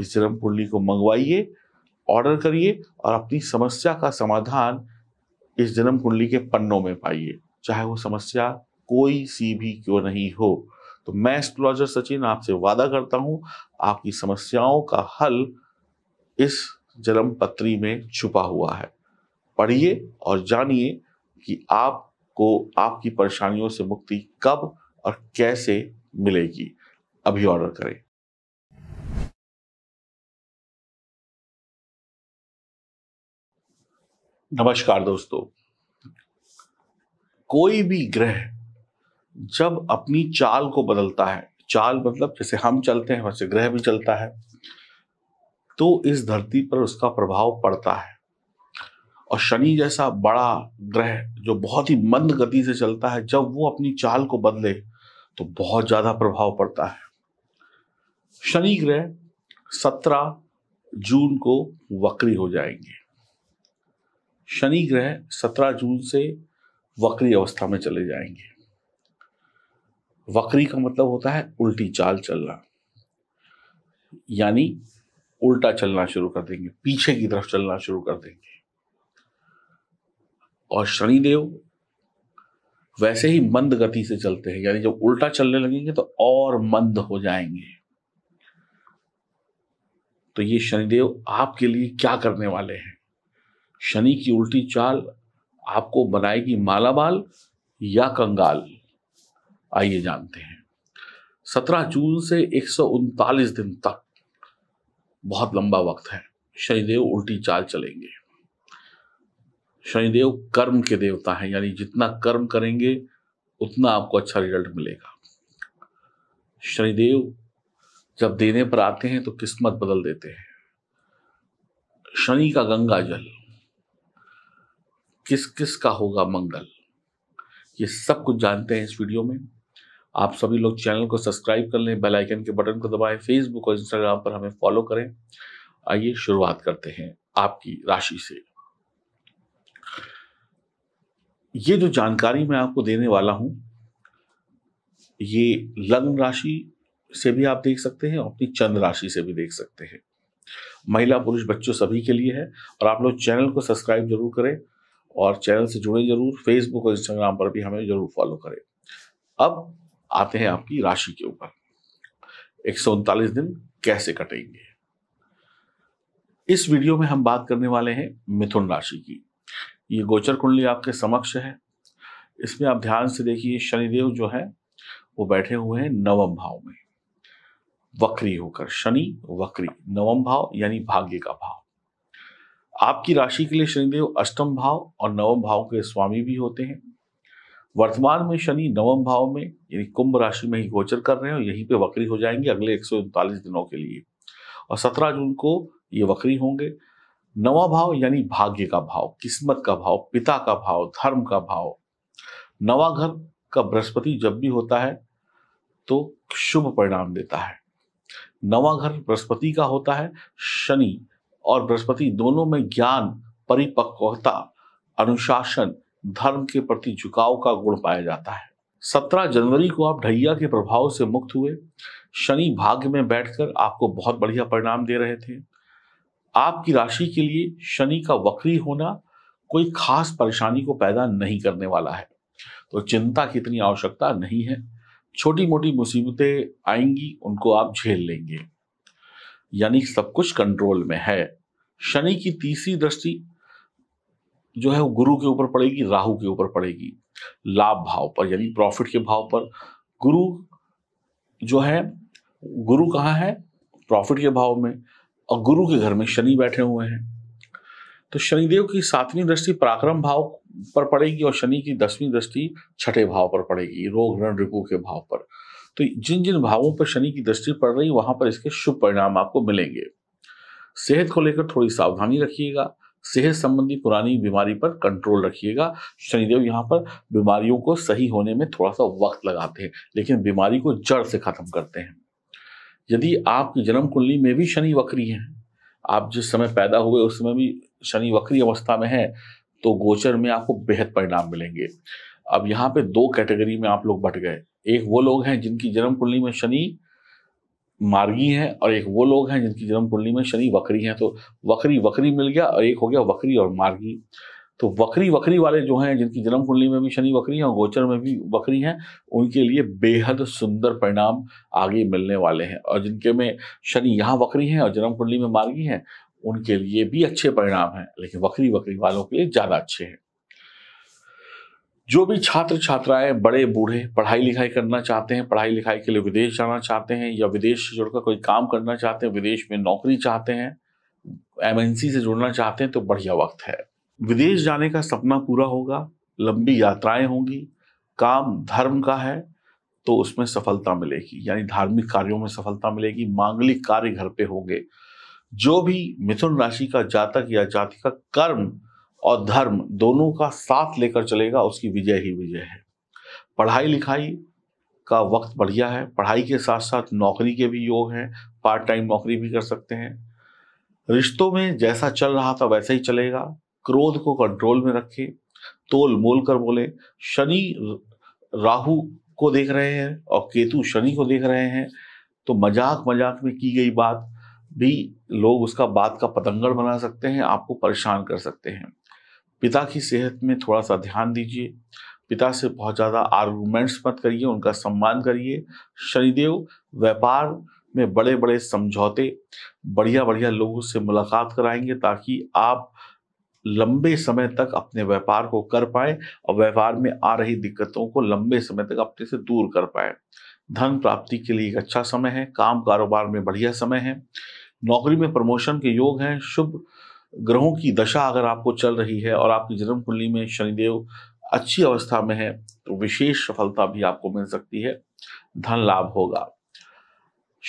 इस जन्म कुंडली को मंगवाइए ऑर्डर करिए और अपनी समस्या का समाधान इस जन्म कुंडली के पन्नों में पाइए चाहे वो समस्या कोई सी भी क्यों नहीं हो तो मैं एस्ट्रोलॉजर सचिन आपसे वादा करता हूं आपकी समस्याओं का हल इस जन्म पत्री में छुपा हुआ है पढ़िए और जानिए कि आपको आपकी परेशानियों से मुक्ति कब और कैसे मिलेगी अभी ऑर्डर करें नमस्कार दोस्तों कोई भी ग्रह जब अपनी चाल को बदलता है चाल मतलब जैसे हम चलते हैं वैसे ग्रह भी चलता है तो इस धरती पर उसका प्रभाव पड़ता है और शनि जैसा बड़ा ग्रह जो बहुत ही मंद गति से चलता है जब वो अपनी चाल को बदले तो बहुत ज़्यादा प्रभाव पड़ता है शनि ग्रह सत्रह जून को वक्री हो जाएंगे शनि ग्रह 17 जून से वक्री अवस्था में चले जाएंगे वक्री का मतलब होता है उल्टी चाल चलना यानी उल्टा चलना शुरू कर देंगे पीछे की तरफ चलना शुरू कर देंगे और शनिदेव वैसे ही मंद गति से चलते हैं यानी जब उल्टा चलने लगेंगे तो और मंद हो जाएंगे तो ये शनिदेव आपके लिए क्या करने वाले हैं शनि की उल्टी चाल आपको बनाएगी मालामाल या कंगाल आइए जानते हैं सत्रह जून से एक दिन तक बहुत लंबा वक्त है शनिदेव उल्टी चाल चलेंगे शनिदेव कर्म के देवता हैं यानी जितना कर्म करेंगे उतना आपको अच्छा रिजल्ट मिलेगा शनिदेव जब देने पर आते हैं तो किस्मत बदल देते हैं शनि का गंगा जल किस किस का होगा मंगल ये सब कुछ जानते हैं इस वीडियो में आप सभी लोग चैनल को सब्सक्राइब कर लें बेल आइकन के बटन को दबाएं फेसबुक और इंस्टाग्राम पर हमें फॉलो करें आइए शुरुआत करते हैं आपकी राशि से ये जो जानकारी मैं आपको देने वाला हूं ये लग्न राशि से भी आप देख सकते हैं और अपनी चंद्र राशि से भी देख सकते हैं महिला पुरुष बच्चों सभी के लिए है और आप लोग चैनल को सब्सक्राइब जरूर करें और चैनल से जुड़े जरूर फेसबुक और इंस्टाग्राम पर भी हमें जरूर फॉलो करें अब आते हैं आपकी राशि के ऊपर एक दिन कैसे कटेंगे इस वीडियो में हम बात करने वाले हैं मिथुन राशि की ये गोचर कुंडली आपके समक्ष है इसमें आप ध्यान से देखिए शनिदेव जो है वो बैठे हुए हैं नवम भाव में वक्री होकर शनि वक्री नवम भाव यानी भाग्य का भाव आपकी राशि के लिए शनिदेव अष्टम भाव और नवम भाव के स्वामी भी होते हैं वर्तमान में शनि नवम भाव में यानी कुंभ राशि में ही गोचर कर रहे हैं और यहीं पे वक्री हो जाएंगे अगले एक दिनों के लिए और 17 जून को ये वक्री होंगे नवा भाव यानी भाग्य का भाव किस्मत का भाव पिता का भाव धर्म का भाव नवा घर का बृहस्पति जब भी होता है तो शुभ परिणाम देता है नवा घर बृहस्पति का होता है शनि और बृहस्पति दोनों में ज्ञान परिपक्वता अनुशासन धर्म के प्रति झुकाव का गुण पाया जाता है सत्रह जनवरी को आप ढैया के प्रभाव से मुक्त हुए शनि भाग्य में बैठकर आपको बहुत बढ़िया परिणाम दे रहे थे आपकी राशि के लिए शनि का वक्री होना कोई खास परेशानी को पैदा नहीं करने वाला है तो चिंता की इतनी आवश्यकता नहीं है छोटी मोटी मुसीबतें आएंगी उनको आप झेल लेंगे यानी सब कुछ कंट्रोल में है शनि की तीसरी दृष्टि जो है वो गुरु के ऊपर पड़ेगी राहु के ऊपर पड़ेगी लाभ भाव पर यानी प्रॉफिट के भाव पर गुरु जो है गुरु कहाँ है प्रॉफिट के भाव में और गुरु के घर में शनि बैठे हुए हैं तो शनिदेव की सातवीं दृष्टि पराक्रम भाव पर पड़ेगी और शनि की दसवीं दृष्टि छठे भाव पर पड़ेगी रोग रण रिपु के भाव पर तो जिन जिन भावों पर शनि की दृष्टि पड़ रही वहां पर इसके शुभ परिणाम आपको मिलेंगे सेहत को लेकर थोड़ी सावधानी रखिएगा सेहत संबंधी पुरानी बीमारी पर कंट्रोल रखिएगा शनिदेव यहाँ पर बीमारियों को सही होने में थोड़ा सा वक्त लगाते हैं लेकिन बीमारी को जड़ से खत्म करते हैं यदि आपकी जन्म कुंडली में भी शनि वक्री हैं आप जिस समय पैदा हुए उस समय भी शनि वक्री अवस्था में है तो गोचर में आपको बेहद परिणाम मिलेंगे अब यहाँ पे दो कैटेगरी में आप लोग बट गए एक वो लोग हैं जिनकी जन्म कुंडली में शनि मार्गी है और एक वो लोग हैं जिनकी जन्म कुंडली में शनि वक्री हैं तो वक्री वक्री मिल गया और एक हो गया वक्री और मार्गी तो वक्री वक्री वाले जो हैं जिनकी जन्म कुंडली में भी शनि वक्री हैं और गोचर में भी वक्री हैं उनके लिए बेहद सुंदर परिणाम आगे मिलने वाले हैं और जिनके में शनि यहाँ वक्री हैं और जन्म कुंडली में मार्गी हैं उनके लिए भी अच्छे परिणाम हैं लेकिन वक्री वक्री वालों के लिए ज़्यादा अच्छे हैं जो भी छात्र छात्राएं बड़े बूढ़े पढ़ाई लिखाई करना चाहते हैं पढ़ाई लिखाई के लिए विदेश जाना चाहते हैं या विदेश से जुड़कर कोई काम करना चाहते हैं विदेश में नौकरी चाहते हैं एमएनसी से जुड़ना चाहते हैं तो बढ़िया वक्त है विदेश जाने का सपना पूरा होगा लंबी यात्राएं होंगी काम धर्म का है तो उसमें सफलता मिलेगी यानी धार्मिक कार्यों में सफलता मिलेगी मांगलिक कार्य घर पे होंगे जो भी मिथुन राशि का जातक या जाति का कर्म और धर्म दोनों का साथ लेकर चलेगा उसकी विजय ही विजय है पढ़ाई लिखाई का वक्त बढ़िया है पढ़ाई के साथ साथ नौकरी के भी योग हैं पार्ट टाइम नौकरी भी कर सकते हैं रिश्तों में जैसा चल रहा था वैसा ही चलेगा क्रोध को कंट्रोल में रखें तोल मोल कर बोले शनि राहु को देख रहे हैं और केतु शनि को देख रहे हैं तो मजाक मजाक में की गई बात भी लोग उसका बात का पतंगड़ बना सकते हैं आपको परेशान कर सकते हैं पिता की सेहत में थोड़ा सा ध्यान दीजिए पिता से बहुत ज़्यादा आर्गूमेंट्स मत करिए उनका सम्मान करिए शनिदेव व्यापार में बड़े बड़े समझौते बढ़िया बढ़िया लोगों से मुलाकात कराएंगे ताकि आप लंबे समय तक अपने व्यापार को कर पाए और व्यापार में आ रही दिक्कतों को लंबे समय तक अपने से दूर कर पाए धन प्राप्ति के लिए एक अच्छा समय है काम कारोबार में बढ़िया समय है नौकरी में प्रमोशन के योग हैं शुभ ग्रहों की दशा अगर आपको चल रही है और आपकी जन्म कुंडली में शनिदेव अच्छी अवस्था में है तो विशेष सफलता भी आपको मिल सकती है धन लाभ होगा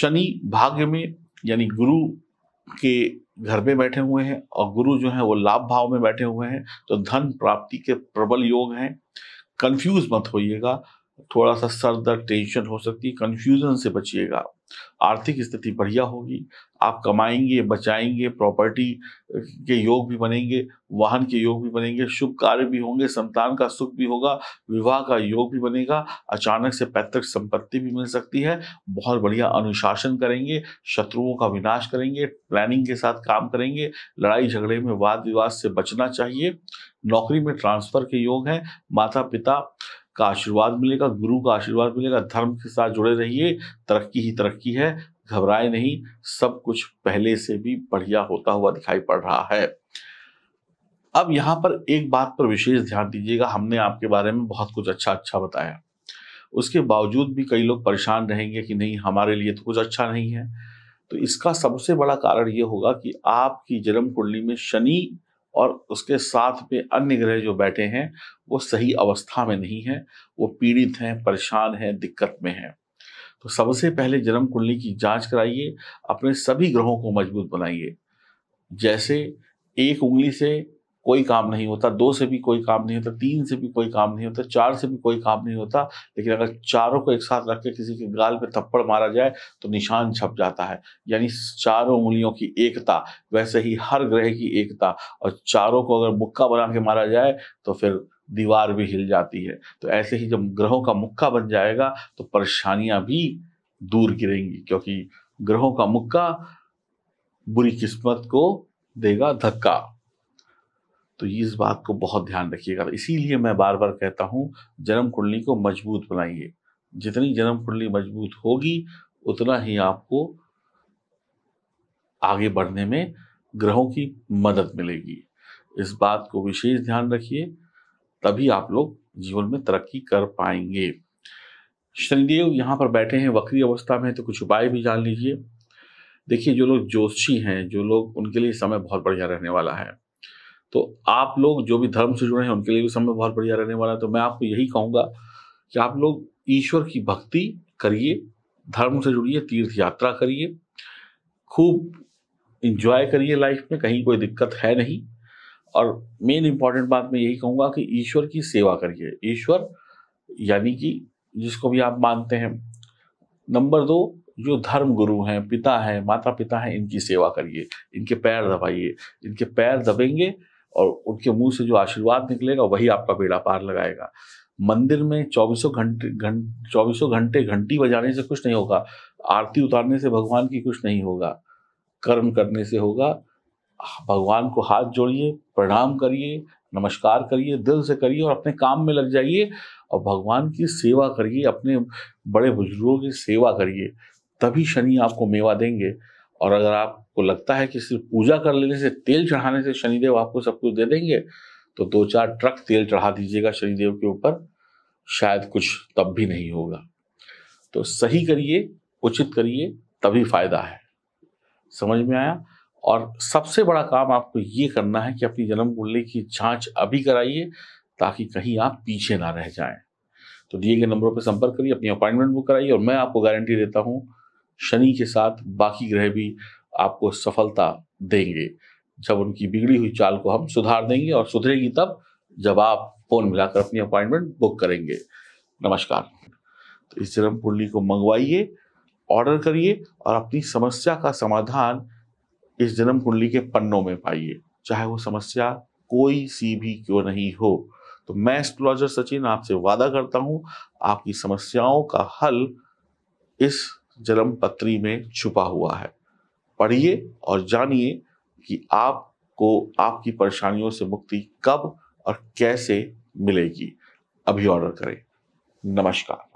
शनि भाग्य में यानी गुरु के घर में बैठे हुए हैं और गुरु जो है वो लाभ भाव में बैठे हुए हैं तो धन प्राप्ति के प्रबल योग हैं कंफ्यूज मत होइएगा थोड़ा सा सर दर्द टेंशन हो सकती है कन्फ्यूजन से बचिएगा आर्थिक स्थिति बढ़िया होगी आप कमाएंगे बचाएंगे प्रॉपर्टी के योग भी बनेंगे वाहन के योग भी बनेंगे शुभ कार्य भी होंगे संतान का सुख भी होगा विवाह का योग भी बनेगा अचानक से पैतृक संपत्ति भी मिल सकती है बहुत बढ़िया अनुशासन करेंगे शत्रुओं का विनाश करेंगे प्लानिंग के साथ काम करेंगे लड़ाई झगड़े में वाद विवाद से बचना चाहिए नौकरी में ट्रांसफर के योग हैं माता पिता का आशीर्वाद मिलेगा गुरु का आशीर्वाद मिलेगा धर्म के साथ जुड़े रहिए तरक्की ही तरक्की है घबराए नहीं सब कुछ पहले से भी बढ़िया होता हुआ दिखाई पड़ रहा है अब यहां पर एक बात पर विशेष ध्यान दीजिएगा हमने आपके बारे में बहुत कुछ अच्छा अच्छा बताया उसके बावजूद भी कई लोग परेशान रहेंगे कि नहीं हमारे लिए तो कुछ अच्छा नहीं है तो इसका सबसे बड़ा कारण ये होगा कि आपकी जन्म कुंडली में शनि और उसके साथ में अन्य ग्रह जो बैठे हैं वो सही अवस्था में नहीं है वो पीड़ित हैं परेशान हैं दिक्कत में हैं तो सबसे पहले जन्म कुंडली की जांच कराइए अपने सभी ग्रहों को मजबूत बनाइए जैसे एक उंगली से कोई काम नहीं होता दो से भी कोई काम नहीं होता तीन से भी कोई काम नहीं होता चार से भी कोई काम नहीं होता लेकिन अगर चारों को एक साथ रख के किसी के गाल पे थप्पड़ मारा जाए तो निशान छप जाता है यानी चारों उंगलियों की एकता वैसे ही हर ग्रह की एकता और चारों को अगर मुक्का बना के मारा जाए तो फिर दीवार भी हिल जाती है तो ऐसे ही जब ग्रहों का मुक्का बन जाएगा तो परेशानियां भी दूर गिरेंगी क्योंकि ग्रहों का मुक्का बुरी किस्मत को देगा धक्का तो इस बात को बहुत ध्यान रखिएगा इसीलिए मैं बार बार कहता हूँ जन्म कुंडली को मजबूत बनाइए जितनी जन्म कुंडली मजबूत होगी उतना ही आपको आगे बढ़ने में ग्रहों की मदद मिलेगी इस बात को विशेष ध्यान रखिए तभी आप लोग जीवन में तरक्की कर पाएंगे शनिदेव यहाँ पर बैठे हैं वक्री अवस्था में तो कुछ उपाय भी जान लीजिए देखिए जो लोग जोशी हैं जो लोग उनके लिए समय बहुत बढ़िया रहने वाला है तो आप लोग जो भी धर्म से जुड़े हैं उनके लिए भी समय बहुत बढ़िया रहने वाला है तो मैं आपको यही कहूँगा कि आप लोग ईश्वर की भक्ति करिए धर्म से जुड़िए तीर्थ यात्रा करिए खूब इंजॉय करिए लाइफ में कहीं कोई दिक्कत है नहीं और मेन इम्पॉर्टेंट बात मैं यही कहूँगा कि ईश्वर की सेवा करिए ईश्वर यानी कि जिसको भी आप मानते हैं नंबर दो जो धर्म गुरु हैं पिता हैं माता पिता हैं इनकी सेवा करिए इनके पैर दबाइए इनके पैर दबेंगे और उनके मुंह से जो आशीर्वाद निकलेगा वही आपका बेड़ा पार लगाएगा मंदिर में चौबीसों घंटे घंटे चौबीसों घंटे घंटी बजाने से कुछ नहीं होगा आरती उतारने से भगवान की कुछ नहीं होगा कर्म करने से होगा भगवान को हाथ जोड़िए प्रणाम करिए नमस्कार करिए दिल से करिए और अपने काम में लग जाइए और भगवान की सेवा करिए अपने बड़े बुजुर्गों की सेवा करिए तभी शनि आपको मेवा देंगे और अगर आपको लगता है कि सिर्फ पूजा कर लेने से तेल चढ़ाने से शनिदेव आपको सब कुछ दे देंगे तो दो चार ट्रक तेल चढ़ा दीजिएगा शनिदेव के ऊपर शायद कुछ तब भी नहीं होगा तो सही करिए उचित करिए तभी फायदा है समझ में आया और सबसे बड़ा काम आपको ये करना है कि अपनी जन्म कुंडली की जांच अभी कराइए ताकि कहीं आप पीछे ना रह जाएं तो दिए गए नंबरों पर संपर्क करिए अपनी अपॉइंटमेंट बुक कराइए और मैं आपको गारंटी देता हूँ शनि के साथ बाकी ग्रह भी आपको सफलता देंगे जब उनकी बिगड़ी हुई चाल को हम सुधार देंगे और सुधरेगी तब जब आप फोन मिलाकर अपनी अपॉइंटमेंट बुक करेंगे नमस्कार तो इस जन्म कुंडली को मंगवाइए ऑर्डर करिए और अपनी समस्या का समाधान इस जन्म कुंडली के पन्नों में पाइए चाहे वो समस्या कोई सी भी क्यों नहीं हो तो मैं एस्ट्रोलॉजर सचिन आपसे वादा करता हूं आपकी समस्याओं का हल इस जन्म पत्री में छुपा हुआ है पढ़िए और जानिए कि आपको आपकी परेशानियों से मुक्ति कब और कैसे मिलेगी अभी ऑर्डर करें नमस्कार